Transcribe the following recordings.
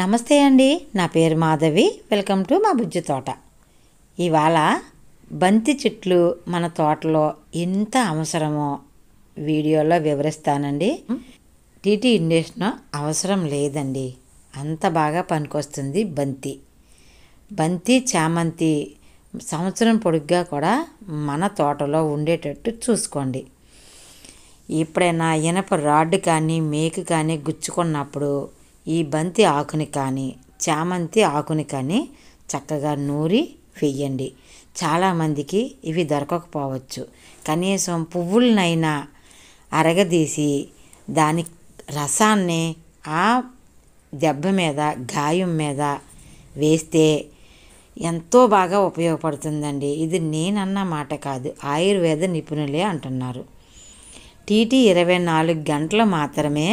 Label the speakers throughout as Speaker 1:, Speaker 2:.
Speaker 1: నమస్తే అండి నా పేరు మాధవి వెల్కమ్ టు మా బుజ్జి తోట ఇవాళ బంతి చెట్లు మన తోటలో ఎంత అవసరమో వీడియోలో వివరిస్తానండి టీటీ ఇండక్షన్ అవసరం లేదండి అంత బాగా పనికొస్తుంది బంతి బంతి చామంతి సంవత్సరం పొడుగ్గా కూడా మన తోటలో ఉండేటట్టు చూసుకోండి ఎప్పుడైనా ఇనప రాడ్ కానీ మేకు కానీ గుచ్చుకున్నప్పుడు ఈ బంతి ఆకుని కానీ చామంతి ఆకుని కానీ చక్కగా నూరి వెయ్యండి చాలామందికి ఇవి దొరకకపోవచ్చు కనీసం పువ్వులనైనా అరగదీసి దాని రసాన్ని ఆ దెబ్బ మీద గాయం మీద వేస్తే ఎంతో బాగా ఉపయోగపడుతుందండి ఇది నేనన్న మాట కాదు ఆయుర్వేద నిపుణులే అంటున్నారు టీటీ ఇరవై నాలుగు గంటలు మాత్రమే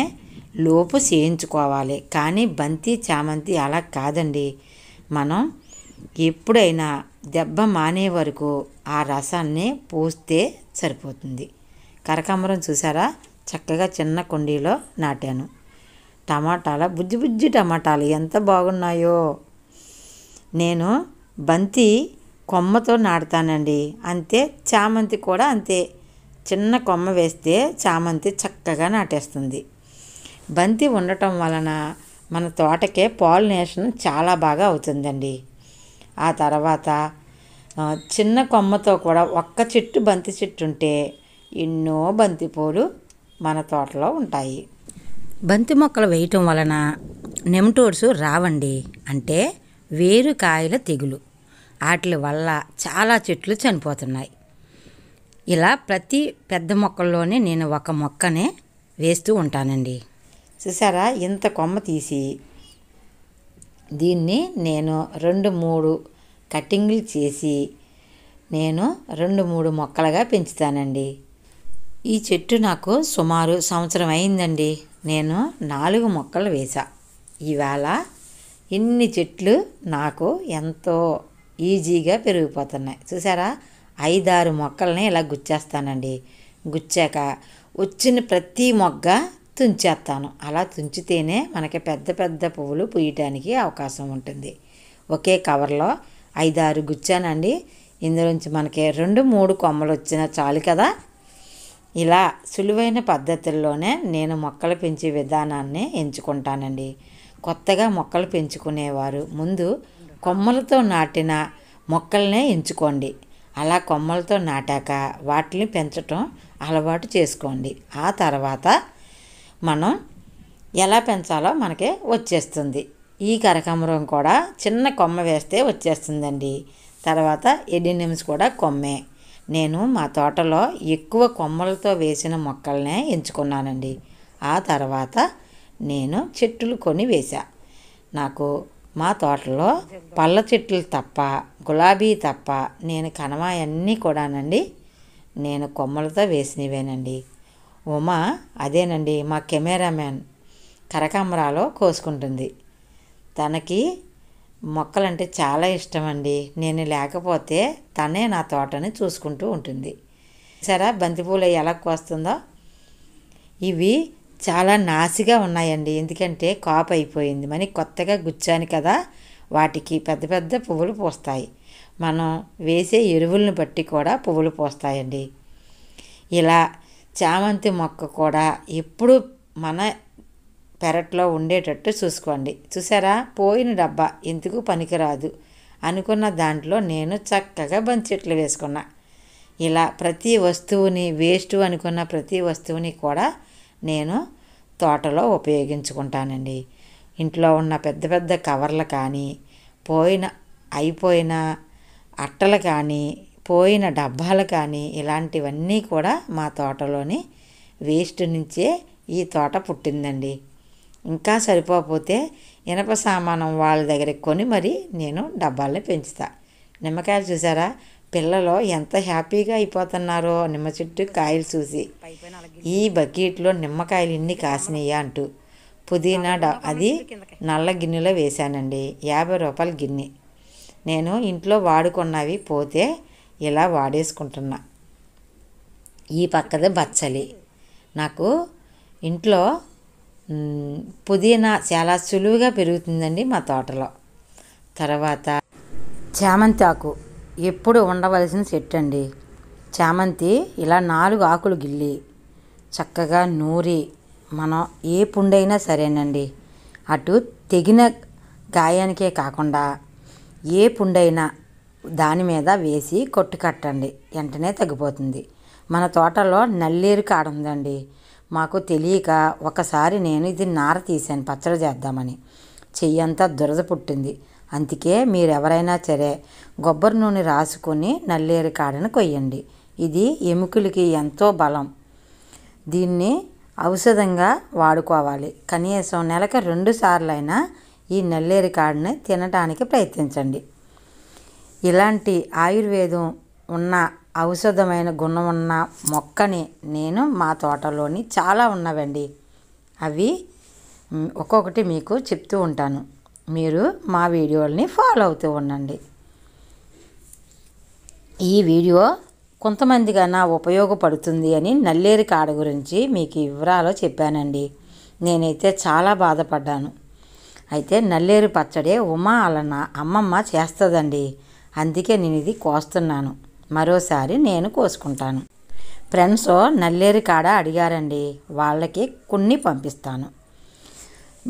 Speaker 1: లోపు చేయించుకోవాలి కానీ బంతి చామంతి అలా కాదండి మనం ఎప్పుడైనా దెబ్బ మానే వరకు ఆ రసాన్ని పోస్తే సరిపోతుంది కరకమరం చూసారా చక్కగా చిన్న కుండీలో నాటాను టమాటాల బుజ్జి బుజ్జి టమాటాలు ఎంత బాగున్నాయో నేను బంతి కొమ్మతో నాటుతానండి అంతే చామంతి కూడా అంతే చిన్న కొమ్మ వేస్తే చామంతి చక్కగా నాటేస్తుంది బంతి ఉండటం వలన మన తోటకే పాలినేషన్ చాలా బాగా అవుతుందండి ఆ తర్వాత చిన్న కొమ్మతో కూడా ఒక్క చెట్టు బంతి చెట్టు ఉంటే ఎన్నో బంతిపూలు మన తోటలో ఉంటాయి బంతి మొక్కలు వేయటం వలన నెమటోడ్స్ రావండి అంటే వేరు కాయల తెగులు వాటి వల్ల చాలా చెట్లు చనిపోతున్నాయి ఇలా ప్రతి పెద్ద మొక్కల్లోనే నేను ఒక మొక్కనే వేస్తూ ఉంటానండి చూసారా ఇంత కొమ్మ తీసి దీన్ని నేను రెండు మూడు కటింగ్లు చేసి నేను రెండు మూడు మొక్కలుగా పెంచుతానండి ఈ చెట్టు నాకు సుమారు సంవత్సరం అయిందండి నేను నాలుగు మొక్కలు వేశా ఈవేళ ఇన్ని చెట్లు నాకు ఎంతో ఈజీగా పెరిగిపోతున్నాయి చూసారా ఐదారు మొక్కల్ని ఇలా గుచ్చేస్తానండి గుచ్చాక వచ్చిన ప్రతి మొగ్గ తుంచేస్తాను అలా తుంచితేనే మనకి పెద్ద పెద్ద పువ్వులు పూయటానికి అవకాశం ఉంటుంది ఒకే కవర్లో ఐదారు గుచ్చానండి ఇందులోంచి మనకి రెండు మూడు కొమ్మలు వచ్చిన చాలు కదా ఇలా సులువైన పద్ధతుల్లోనే నేను మొక్కలు పెంచే విధానాన్ని ఎంచుకుంటానండి కొత్తగా మొక్కలు పెంచుకునేవారు ముందు కొమ్మలతో నాటిన మొక్కలనే ఎంచుకోండి అలా కొమ్మలతో నాటాక వాటిని పెంచటం అలవాటు చేసుకోండి ఆ తర్వాత మనం ఎలా పెంచాలో మనకి వచ్చేస్తుంది ఈ కరకమరం కూడా చిన్న కొమ్మ వేస్తే వచ్చేస్తుందండి తర్వాత ఎడినిమ్స్ కూడా కొమ్మే నేను మా తోటలో ఎక్కువ కొమ్మలతో వేసిన మొక్కలనే ఎంచుకున్నానండి ఆ తర్వాత నేను చెట్టులు కొని వేశా నాకు మా తోటలో పళ్ళ చెట్లు తప్ప గులాబీ తప్ప నేను కనమాయన్నీ కూడానండి నేను కొమ్మలతో వేసినవేనండి ఉమా అదేనండి మా కెమెరామ్యాన్ కరకమరాలో కోసుకుంటుంది తనకి మొక్కలంటే చాలా ఇష్టం అండి నేను లేకపోతే తనే నా తోటని చూసుకుంటూ ఉంటుంది సరే బంతిపూలు ఎలా కోస్తుందో ఇవి చాలా నాసిగా ఉన్నాయండి ఎందుకంటే కాపు అయిపోయింది మరి కొత్తగా గుచ్చాను కదా వాటికి పెద్ద పెద్ద పువ్వులు పూస్తాయి మనం వేసే ఎరువులను బట్టి కూడా పువ్వులు పూస్తాయండి ఇలా చామంతి మొక్క కూడా ఎప్పుడు మన పెరట్లో ఉండేటట్టు చూసుకోండి చూసారా పోయిన డబ్బా ఎందుకు పనికిరాదు అనుకున్న దాంట్లో నేను చక్కగా బంతి చెట్లు వేసుకున్నా ఇలా ప్రతి వస్తువుని వేస్ట్ అనుకున్న ప్రతి వస్తువుని కూడా నేను తోటలో ఉపయోగించుకుంటానండి ఇంట్లో ఉన్న పెద్ద పెద్ద కవర్లు కానీ పోయిన అయిపోయిన అట్టలు కానీ పోయిన డబ్బాలు కానీ ఇలాంటివన్నీ కూడా మా తోటలోని వేస్ట్ నుంచే ఈ తోట పుట్టిందండి ఇంకా సరిపోకపోతే ఇనప సామానం వాళ్ళ దగ్గరికి కొని మరి నేను డబ్బాలని పెంచుతా నిమ్మకాయలు చూసారా పిల్లలు ఎంత హ్యాపీగా అయిపోతున్నారో నిమ్మ చెట్టు కాయలు చూసి ఈ బకెట్లో నిమ్మకాయలు ఇన్ని కాసినాయా అంటూ పుదీనా డ అది నల్ల గిన్నెలో వేశానండి యాభై రూపాయల గిన్నె నేను ఇంట్లో వాడుకున్నవి పోతే ఇలా వాడేసుకుంటున్నా ఈ పక్కదే బచ్చలి నాకు ఇంట్లో పుదీనా చాలా సులువుగా పెరుగుతుందండి మా తోటలో తర్వాత చామంతి ఆకు ఎప్పుడు ఉండవలసిన చెట్టు అండి చామంతి ఇలా నాలుగు ఆకులు గిల్లి చక్కగా నూరి మనం ఏ పుండైనా సరేనండి అటు తెగిన గాయానికే కాకుండా ఏ పుండైనా దాని మీద వేసి కొట్టు కట్టండి వెంటనే తగ్గిపోతుంది మన తోటలో నల్లేరు కాడ ఉందండి మాకు తెలియక ఒకసారి నేను ఇది నార తీశాను పచ్చడి చేద్దామని చెయ్యంతా దురద పుట్టింది అందుకే మీరెవరైనా సరే కొబ్బరి నూనె రాసుకొని నల్లేరు కాడను కొయ్యండి ఇది ఎముకలకి ఎంతో బలం దీన్ని ఔషధంగా వాడుకోవాలి కనీసం నెలకి రెండుసార్లు అయినా ఈ నల్లేరు కాడని తినడానికి ప్రయత్నించండి ఇలాంటి ఆయుర్వేదం ఉన్న ఔషధమైన గుణం ఉన్న మొక్కని నేను మా తోటలోని చాలా ఉన్నవండి అవి ఒక్కొక్కటి మీకు చెప్తూ ఉంటాను మీరు మా వీడియోల్ని ఫాలో అవుతూ ఉండండి ఈ వీడియో నా ఉపయోగపడుతుంది అని నల్లేరి కాడ గురించి మీకు వివరాలు చెప్పానండి నేనైతే చాలా బాధపడ్డాను అయితే నల్లేరు పచ్చడి ఉమా అలన అమ్మమ్మ చేస్తుందండి అందుకే నేను ఇది కోస్తున్నాను మరోసారి నేను కోసుకుంటాను ఫ్రెండ్స్ నల్లేరు కాడ అడిగారండి వాళ్ళకి కొన్ని పంపిస్తాను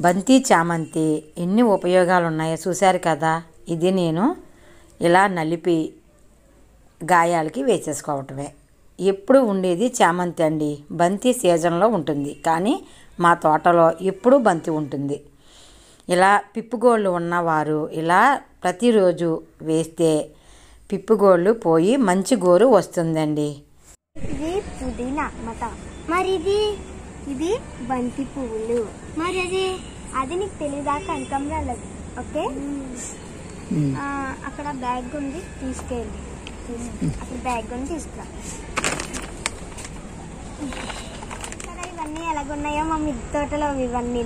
Speaker 1: బంతి చామంతి ఎన్ని ఉపయోగాలు ఉన్నాయో చూశారు కదా ఇది నేను ఇలా నలిపి గాయాలకి వేసేసుకోవటమే ఎప్పుడు ఉండేది చామంతి అండి బంతి సీజన్లో ఉంటుంది కానీ మా తోటలో ఎప్పుడూ బంతి ఉంటుంది ఇలా పిప్పుగోళ్ళు ఉన్నవారు ఇలా ప్రతిరోజు వేస్తే పిప్పుగోళ్ళు పోయి మంచి గోరు వస్తుందండి ఇది పుదీనా మత మరి ఇది ఇది బంతి పువ్వులు మరి అది అది నీకు తెలియదాకా అంకం రాలేదు ఓకే అక్కడ బ్యాగ్ ఉంది తీసుకెళ్ళి అక్కడ బ్యాగ్ ఉంది తీసుకురా ఇవన్నీ ఎలాగున్నాయో మా మిద్ది తోటలో ఇవన్నీ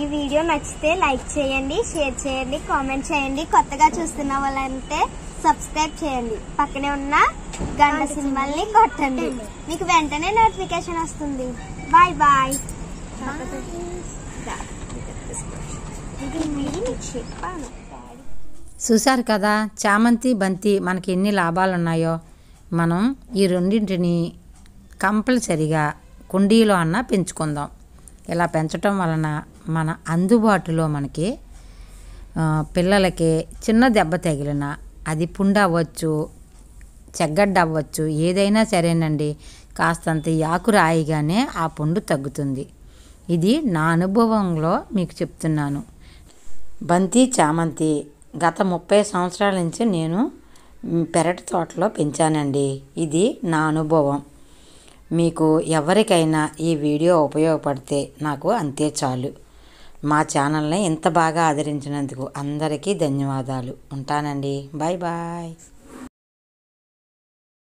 Speaker 1: ఈ వీడియో నచ్చితే లైక్ చేయండి షేర్ చేయండి కామెంట్ చేయండి కొత్తగా చూస్తున్న వాళ్ళంటే సబ్స్క్రైబ్ చేయండి పక్కనే ఉన్న గంట సింబల్ని కొట్టండి మీకు వెంటనే నోటిఫికేషన్ వస్తుంది బాయ్ బాయ్ చూశారు కదా చామంతి బంతి మనకి ఎన్ని లాభాలు ఉన్నాయో మనం ఈ రెండింటిని కంపల్సరిగా కుండీలో అన్న పెంచుకుందాం ఇలా పెంచటం వలన మన అందుబాటులో మనకి పిల్లలకి చిన్న దెబ్బ తగిలిన అది పుండు అవ్వచ్చు చెగ్గడ్డ అవ్వచ్చు ఏదైనా సరేనండి కాస్తంత యాకు రాయిగానే ఆ పుండు తగ్గుతుంది ఇది నా అనుభవంలో మీకు చెప్తున్నాను బంతి చామంతి గత ముప్పై సంవత్సరాల నుంచి నేను పెరటి తోటలో పెంచానండి ఇది నా అనుభవం మీకు ఎవరికైనా ఈ వీడియో ఉపయోగపడితే నాకు అంతే చాలు మా ఛానల్ని ఇంత బాగా ఆదరించినందుకు అందరికీ ధన్యవాదాలు ఉంటానండి బాయ్ బాయ్